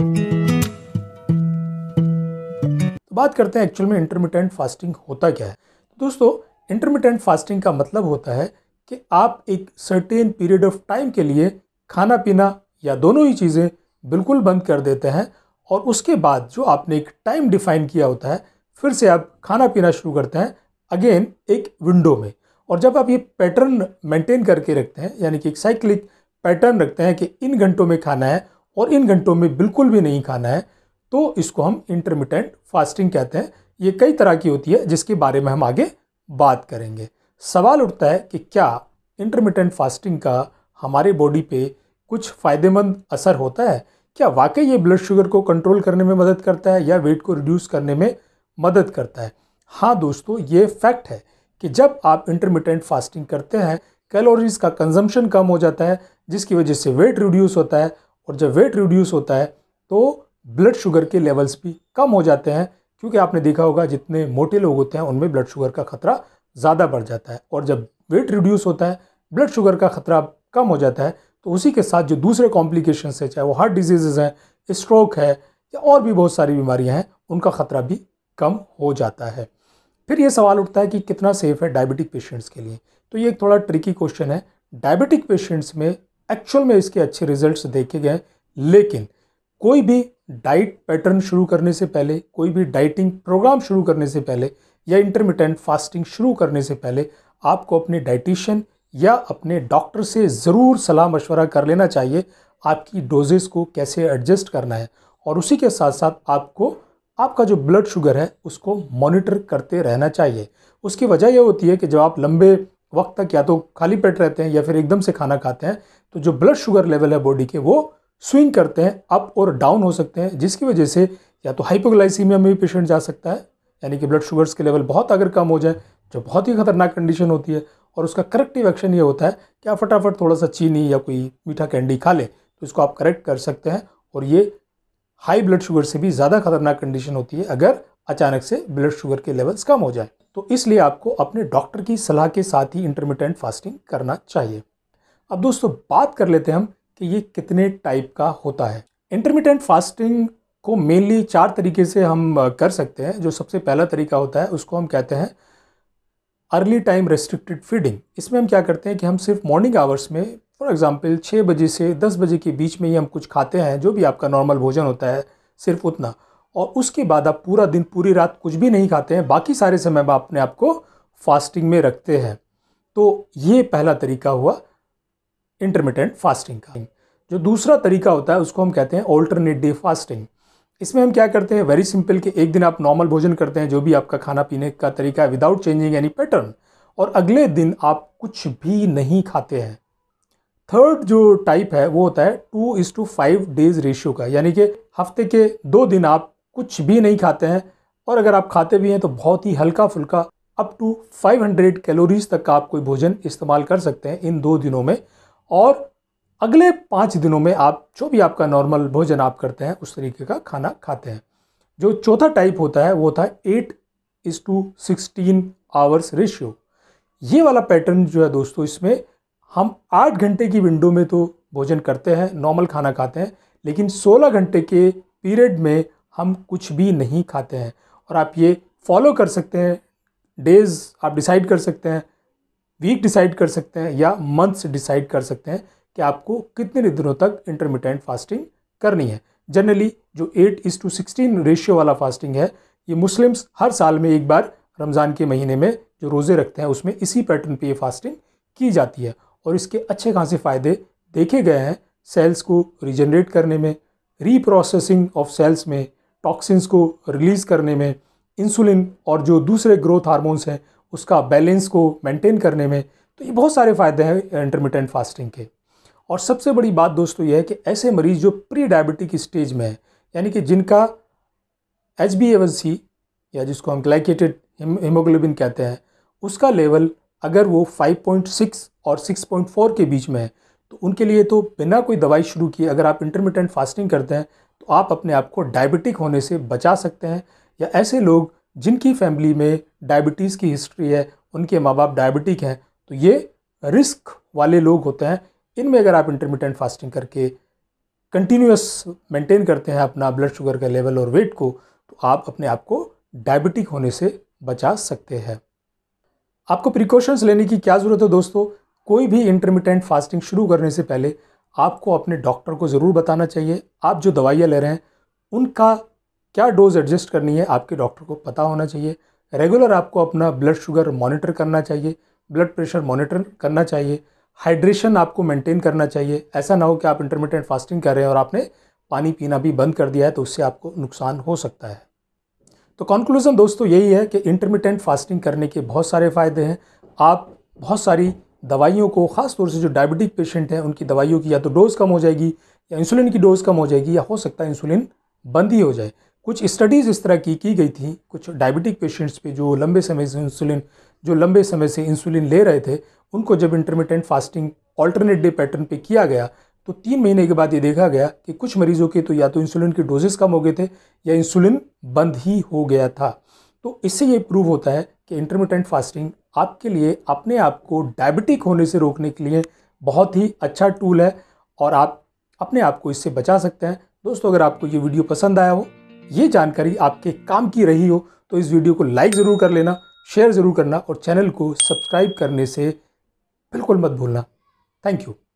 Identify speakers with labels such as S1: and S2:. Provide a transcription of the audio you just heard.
S1: तो बात करते हैं एक्चुअल में इंटरमीडियंट फास्टिंग होता क्या है तो दोस्तों इंटरमीडियंट फास्टिंग का मतलब होता है कि आप एक सर्टेन पीरियड ऑफ टाइम के लिए खाना पीना या दोनों ही चीज़ें बिल्कुल बंद कर देते हैं और उसके बाद जो आपने एक टाइम डिफाइन किया होता है फिर से आप खाना पीना शुरू करते हैं अगेन एक विंडो में और जब आप ये पैटर्न मेंटेन करके रखते हैं यानी कि एक साइक्लिक पैटर्न रखते हैं कि इन घंटों में खाना है और इन घंटों में बिल्कुल भी नहीं खाना है तो इसको हम इंटरमीडियंट फास्टिंग कहते हैं ये कई तरह की होती है जिसके बारे में हम आगे बात करेंगे सवाल उठता है कि क्या इंटरमीडियंट फास्टिंग का हमारे बॉडी पे कुछ फ़ायदेमंद असर होता है क्या वाकई ये ब्लड शुगर को कंट्रोल करने में मदद करता है या वेट को रिड्यूस करने में मदद करता है हाँ दोस्तों ये फैक्ट है कि जब आप इंटरमीडियंट फास्टिंग करते हैं कैलोरीज़ का कंजम्पशन कम हो जाता है जिसकी वजह से वेट रिड्यूस होता है और जब वेट रिड्यूस होता है तो ब्लड शुगर के लेवल्स भी कम हो जाते हैं क्योंकि आपने देखा होगा जितने मोटे लोग होते हैं उनमें ब्लड शुगर का खतरा ज़्यादा बढ़ जाता है और जब वेट रिड्यूस होता है ब्लड शुगर का खतरा कम हो जाता है तो उसी के साथ जो दूसरे कॉम्प्लिकेशन है चाहे वो हार्ट डिजीजेज़ हैं स्ट्रोक है या और भी बहुत सारी बीमारियाँ हैं उनका ख़तरा भी कम हो जाता है फिर ये सवाल उठता है कि कितना सेफ़ है डायबिटिक पेशेंट्स के लिए तो ये एक थोड़ा ट्रिकी क्वेश्चन है डायबिटिक पेशेंट्स में एक्चुअल में इसके अच्छे रिजल्ट्स देखे गए लेकिन कोई भी डाइट पैटर्न शुरू करने से पहले कोई भी डाइटिंग प्रोग्राम शुरू करने से पहले या इंटरमीडियंट फास्टिंग शुरू करने से पहले आपको अपने डाइटिशियन या अपने डॉक्टर से ज़रूर सलाह मशवरा कर लेना चाहिए आपकी डोजेस को कैसे एडजस्ट करना है और उसी के साथ साथ आपको आपका जो ब्लड शुगर है उसको मॉनिटर करते रहना चाहिए उसकी वजह यह होती है कि जब आप लंबे वक्त तक या तो खाली पेट रहते हैं या फिर एकदम से खाना खाते हैं तो जो ब्लड शुगर लेवल है बॉडी के वो स्विंग करते हैं अप और डाउन हो सकते हैं जिसकी वजह से या तो हाइपोग्लाइसीमिया में भी पेशेंट जा सकता है यानी कि ब्लड शुगर्स के लेवल बहुत अगर कम हो जाए जो बहुत ही खतरनाक कंडीशन होती है और उसका करेक्टिव एक्शन ये होता है कि आप फटाफट थोड़ा सा चीनी या कोई मीठा कैंडी खा लें तो इसको आप करेक्ट कर सकते हैं और ये हाई ब्लड शुगर से भी ज़्यादा खतरनाक कंडीशन होती है अगर अचानक से ब्लड शुगर के लेवल्स कम हो जाए तो इसलिए आपको अपने डॉक्टर की सलाह के साथ ही इंटरमीडियंट फास्टिंग करना चाहिए अब दोस्तों बात कर लेते हैं हम कि ये कितने टाइप का होता है इंटरमीडियंट फास्टिंग को मेनली चार तरीके से हम कर सकते हैं जो सबसे पहला तरीका होता है उसको हम कहते हैं अर्ली टाइम रेस्ट्रिक्टेड फीडिंग इसमें हम क्या करते हैं कि हम सिर्फ मॉर्निंग आवर्स में फॉर एग्ज़ाम्पल छः बजे से दस बजे के बीच में ही हम कुछ खाते हैं जो भी आपका नॉर्मल भोजन होता है सिर्फ उतना और उसके बाद आप पूरा दिन पूरी रात कुछ भी नहीं खाते हैं बाकी सारे समय आप अपने आप को फास्टिंग में रखते हैं तो ये पहला तरीका हुआ इंटरमीडियंट फास्टिंग का जो दूसरा तरीका होता है उसको हम कहते हैं ऑल्टरनेट डे फास्टिंग इसमें हम क्या करते हैं वेरी सिंपल कि एक दिन आप नॉर्मल भोजन करते हैं जो भी आपका खाना पीने का तरीका है विदाउट चेंजिंग एनी पैटर्न और अगले दिन आप कुछ भी नहीं खाते हैं थर्ड जो टाइप है वो होता है two is two five days ratio का यानी कि हफ्ते के दो दिन आप कुछ भी नहीं खाते हैं और अगर आप खाते भी हैं तो बहुत ही हल्का फुल्का अप टू 500 कैलोरीज तक का आप कोई भोजन इस्तेमाल कर सकते हैं इन दो दिनों में और अगले पाँच दिनों में आप जो भी आपका नॉर्मल भोजन आप करते हैं उस तरीके का खाना खाते हैं जो चौथा टाइप होता है वो था eight is two sixteen hours ratio ये वाला पैटर्न जो है दोस्तों इसमें हम आठ घंटे की विंडो में तो भोजन करते हैं नॉर्मल खाना खाते हैं लेकिन सोलह घंटे के पीरियड में हम कुछ भी नहीं खाते हैं और आप ये फॉलो कर सकते हैं डेज आप डिसाइड कर सकते हैं वीक डिसाइड कर सकते हैं या मंथ्स डिसाइड कर सकते हैं कि आपको कितने दिनों तक इंटरमीडियंट फास्टिंग करनी है जनरली जो eight is two sixteen ratio वाला फास्टिंग है ये मुस्लिम्स हर साल में एक बार रमज़ान के महीने में जो रोज़े रखते हैं उसमें इसी पैटर्न पे ये फास्टिंग की जाती है और इसके अच्छे खासे फ़ायदे देखे गए हैं सेल्स को रिजनरेट करने में रीप्रोसेसिंग ऑफ सेल्स में टॉक्सिन्स को रिलीज़ करने में इंसुलिन और जो दूसरे ग्रोथ हार्मोन्स हैं उसका बैलेंस को मेंटेन करने में तो ये बहुत सारे फ़ायदे हैं इंटरमीडियंट फास्टिंग के और सबसे बड़ी बात दोस्तों ये है कि ऐसे मरीज़ जो प्री डायबिटिक स्टेज में है यानी कि जिनका एच बी या जिसको हम ग्लाइकेटेड हीमोग्लोबिन कहते हैं उसका लेवल अगर वो 5.6 और 6.4 के बीच में है तो उनके लिए तो बिना कोई दवाई शुरू किए अगर आप इंटरमीडियंट फास्टिंग करते हैं तो आप अपने आप को डायबिटिक होने से बचा सकते हैं या ऐसे लोग जिनकी फैमिली में डायबिटीज़ की हिस्ट्री है उनके माँ बाप डायबिटिक हैं तो ये रिस्क वाले लोग होते हैं इनमें अगर आप इंटरमीडियंट फास्टिंग करके कंटिन्यूस मेंटेन करते हैं अपना ब्लड शुगर का लेवल और वेट को तो आप अपने आप को डायबिटिक होने से बचा सकते हैं आपको प्रिकॉशंस लेने की क्या ज़रूरत है दोस्तों कोई भी इंटरमीडियंट फास्टिंग शुरू करने से पहले आपको अपने डॉक्टर को ज़रूर बताना चाहिए आप जो दवाइयाँ ले रहे हैं उनका क्या डोज एडजस्ट करनी है आपके डॉक्टर को पता होना चाहिए रेगुलर आपको अपना ब्लड शुगर मॉनिटर करना चाहिए ब्लड प्रेशर मॉनिटर करना चाहिए हाइड्रेशन आपको मेंटेन करना चाहिए ऐसा ना हो कि आप इंटरमीडियंट फास्टिंग कर रहे हैं और आपने पानी पीना भी बंद कर दिया है तो उससे आपको नुकसान हो सकता है तो कंक्लूज़न दोस्तों यही है कि इंटरमीडियंट फास्टिंग करने के बहुत सारे फ़ायदे हैं आप बहुत सारी दवाइयों को ख़ास तौर से जो डायबिटिक पेशेंट हैं उनकी दवाइयों की या तो डोज़ कम हो जाएगी या इंसुलिन की डोज़ कम हो जाएगी या हो सकता है इंसुलिन बंद ही हो जाए कुछ स्टडीज़ इस तरह की की गई थी कुछ डायबिटिक पेशेंट्स पे जो लंबे समय से इंसुलिन जो लंबे समय से इंसुलिन ले रहे थे उनको जब intermediate fasting alternate day pattern पर किया गया तो तीन महीने के बाद ये देखा गया कि कुछ मरीज़ों के तो या तो इंसुलिन के डोजेस कम हो गए थे या इंसुलिन बंद ही हो गया था तो इससे ये प्रूव होता है कि इंटरमीडियंट फास्टिंग आपके लिए अपने आप को डायबिटिक होने से रोकने के लिए बहुत ही अच्छा टूल है और आप अपने आप को इससे बचा सकते हैं दोस्तों अगर आपको ये वीडियो पसंद आया हो ये जानकारी आपके काम की रही हो तो इस वीडियो को लाइक ज़रूर कर लेना शेयर ज़रूर करना और चैनल को सब्सक्राइब करने से बिल्कुल मत भूलना थैंक यू